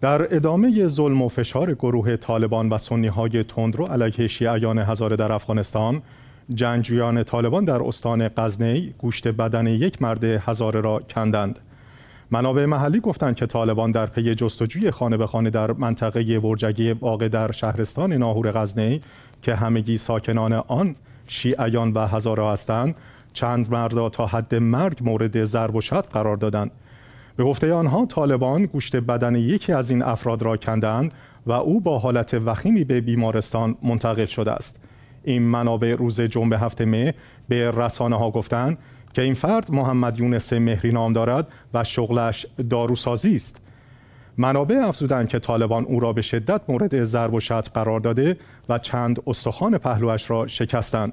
در ادامه ظلم و فشار گروه طالبان و سنی های تندرو علیه شیعیان هزاره در افغانستان جنگجویان طالبان در استان غزنی گوشت بدن یک مرد هزاره را کندند منابع محلی گفتند که طالبان در پی جستجوی خانه به خانه در منطقه ورجگی واقع در شهرستان ناهور غزنی که همگی ساکنان آن شیعیان و هزاره هستند چند مرد تا حد مرگ مورد ضرب و شتم قرار دادند به گفته آنها طالبان گوشت بدن یکی از این افراد را کندند و او با حالت وخیمی به بیمارستان منتقل شده است این منابع روز جمعه هفته مه به رسانه ها گفتند که این فرد محمد یونس مهری نام دارد و شغلش داروسازی است منابع افزودند که طالبان او را به شدت مورد ضرب و شتم قرار داده و چند استخوان پهلوش را شکستند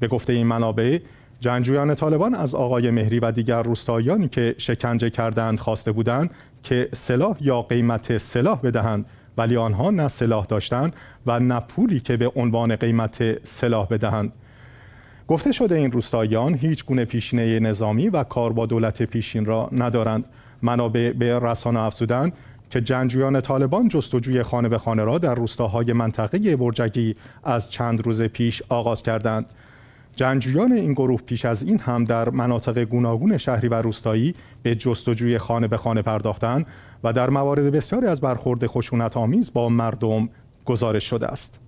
به گفته این منابع جنگجویان طالبان از آقای مهری و دیگر روستاییانی که شکنجه کردند خواسته بودند که سلاح یا قیمت سلاح بدهند ولی آنها نه سلاح داشتند و نه پولی که به عنوان قیمت سلاح بدهند گفته شده این روستاییان هیچ گونه پیشینه نظامی و کار با دولت پیشین را ندارند منابع به رسانه افزودند که جنگجویان طالبان جستجوی خانه به خانه را در روستاهای منطقه برجگی از چند روز پیش آغاز کردند جنجویان این گروه پیش از این هم در مناطق گوناگون شهری و روستایی به جستجوی خانه به خانه پرداختند و در موارد بسیاری از برخورد خشونت آمیز با مردم گزارش شده است.